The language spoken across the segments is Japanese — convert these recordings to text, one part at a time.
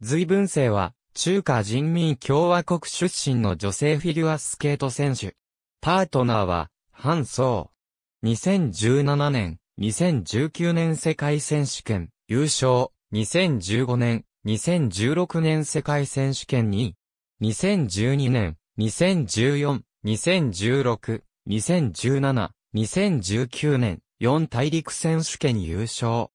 随分生は、中華人民共和国出身の女性フィギュアスケート選手。パートナーは、ハソウ。2017年、2019年世界選手権、優勝。2015年、2016年世界選手権2位。2012年、2014、2016、2017、2019年、4大陸選手権優勝。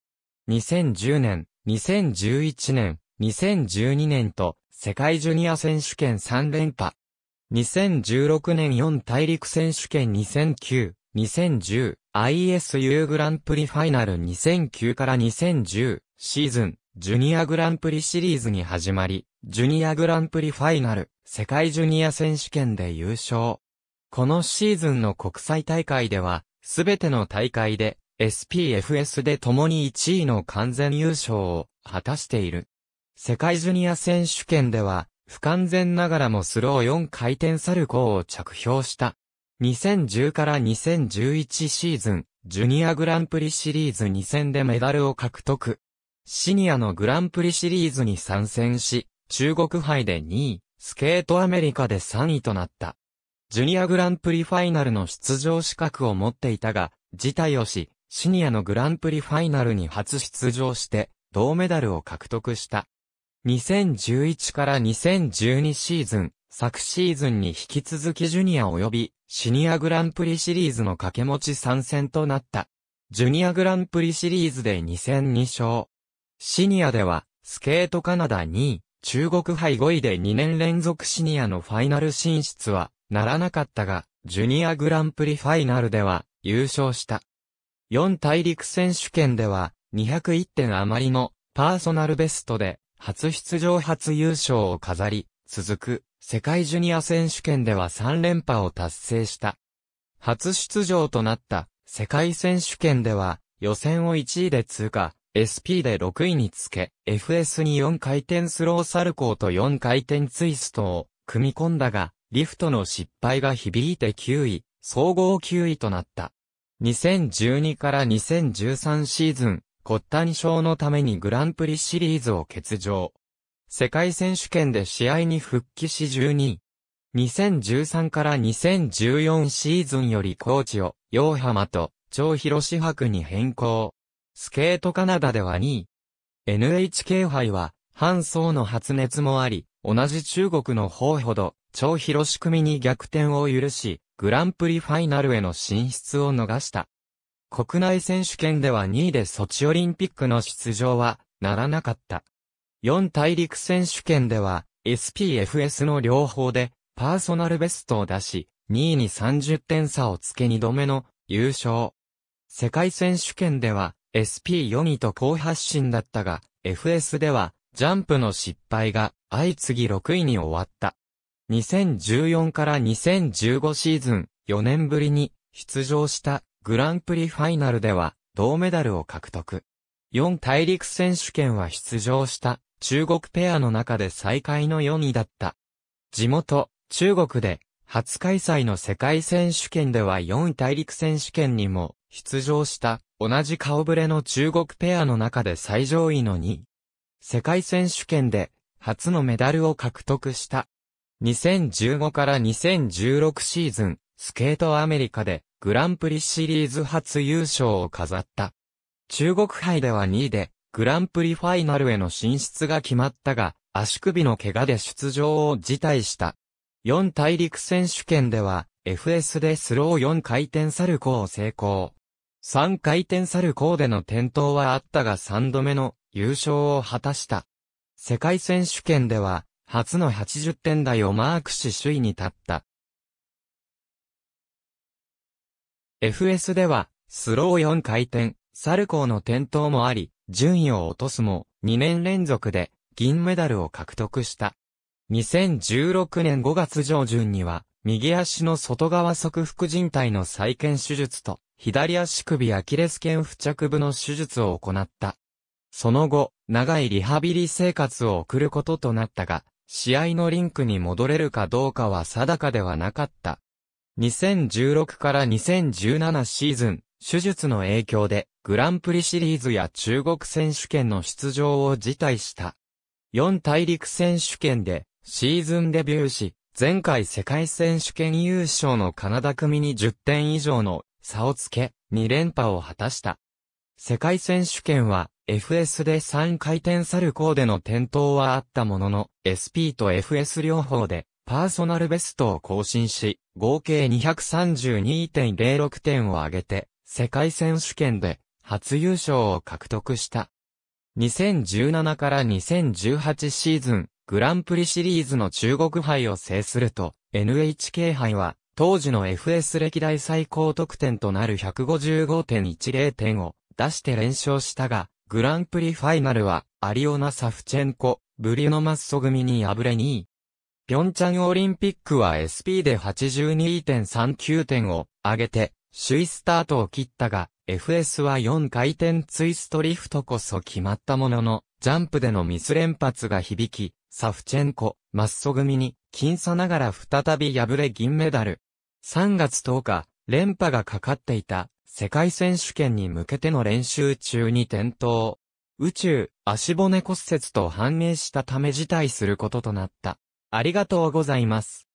2010年、2011年、2012年と世界ジュニア選手権3連覇。2016年4大陸選手権2009、2010、ISU グランプリファイナル2009から2010シーズン、ジュニアグランプリシリーズに始まり、ジュニアグランプリファイナル、世界ジュニア選手権で優勝。このシーズンの国際大会では、すべての大会で SPFS で共に1位の完全優勝を果たしている。世界ジュニア選手権では、不完全ながらもスロー4回転サルコーを着氷した。2010から2011シーズン、ジュニアグランプリシリーズ2戦でメダルを獲得。シニアのグランプリシリーズに参戦し、中国杯で2位、スケートアメリカで3位となった。ジュニアグランプリファイナルの出場資格を持っていたが、辞退をし、シニアのグランプリファイナルに初出場して、銅メダルを獲得した。2011から2012シーズン、昨シーズンに引き続きジュニア及びシニアグランプリシリーズの掛け持ち参戦となった。ジュニアグランプリシリーズで2戦2勝。シニアでは、スケートカナダ2位、中国杯5位で2年連続シニアのファイナル進出はならなかったが、ジュニアグランプリファイナルでは優勝した。4大陸選手権では201点余りのパーソナルベストで初出場初優勝を飾り、続く世界ジュニア選手権では3連覇を達成した。初出場となった世界選手権では予選を1位で通過、SP で6位につけ、FS に4回転スローサルコーと4回転ツイストを組み込んだが、リフトの失敗が響いて9位、総合9位となった。2012から2013シーズン、骨端症のためにグランプリシリーズを欠場。世界選手権で試合に復帰し12位。2013から2014シーズンよりコーチを、ヨーハマと、超広志博に変更。スケートカナダでは2位。NHK 杯は、半層の発熱もあり、同じ中国の方ほど、超広志組に逆転を許し、グランプリファイナルへの進出を逃した。国内選手権では2位でソチオリンピックの出場はならなかった。4大陸選手権では SPFS の両方でパーソナルベストを出し、2位に30点差をつけ2度目の優勝。世界選手権では SP4 位と好発進だったが、FS ではジャンプの失敗が相次ぎ6位に終わった。2014から2015シーズン4年ぶりに出場したグランプリファイナルでは銅メダルを獲得。4大陸選手権は出場した中国ペアの中で最下位の4位だった。地元、中国で初開催の世界選手権では4大陸選手権にも出場した同じ顔ぶれの中国ペアの中で最上位の2位。世界選手権で初のメダルを獲得した。2015から2016シーズン、スケートアメリカでグランプリシリーズ初優勝を飾った。中国杯では2位で、グランプリファイナルへの進出が決まったが、足首の怪我で出場を辞退した。4大陸選手権では、FS でスロー4回転サルコーを成功。3回転サルコーでの転倒はあったが3度目の優勝を果たした。世界選手権では、初の80点台をマークし首位に立った。FS では、スロー4回転、サルコーの転倒もあり、順位を落とすも、2年連続で、銀メダルを獲得した。2016年5月上旬には、右足の外側側副靭帯の再建手術と、左足首アキレス腱付着部の手術を行った。その後、長いリハビリ生活を送ることとなったが、試合のリンクに戻れるかどうかは定かではなかった。2016から2017シーズン、手術の影響で、グランプリシリーズや中国選手権の出場を辞退した。4大陸選手権で、シーズンデビューし、前回世界選手権優勝のカナダ組に10点以上の差をつけ、2連覇を果たした。世界選手権は、FS で3回転サルコーでの転倒はあったものの、SP と FS 両方でパーソナルベストを更新し、合計232.06点を上げて、世界選手権で初優勝を獲得した。2017から2018シーズン、グランプリシリーズの中国杯を制すると、NHK 杯は、当時の FS 歴代最高得点となる155.10点を出して連勝したが、グランプリファイナルは、アリオナ・サフチェンコ、ブリュノ・マッソ組に敗れ2位。ピョンチャンオリンピックは SP で82.39点を上げて、首位スタートを切ったが、FS は4回転ツイストリフトこそ決まったものの、ジャンプでのミス連発が響き、サフチェンコ、マッソ組に、僅差ながら再び敗れ銀メダル。3月10日、連覇がかかっていた、世界選手権に向けての練習中に転倒。宇宙、足骨骨折と判明したため辞退することとなった。ありがとうございます。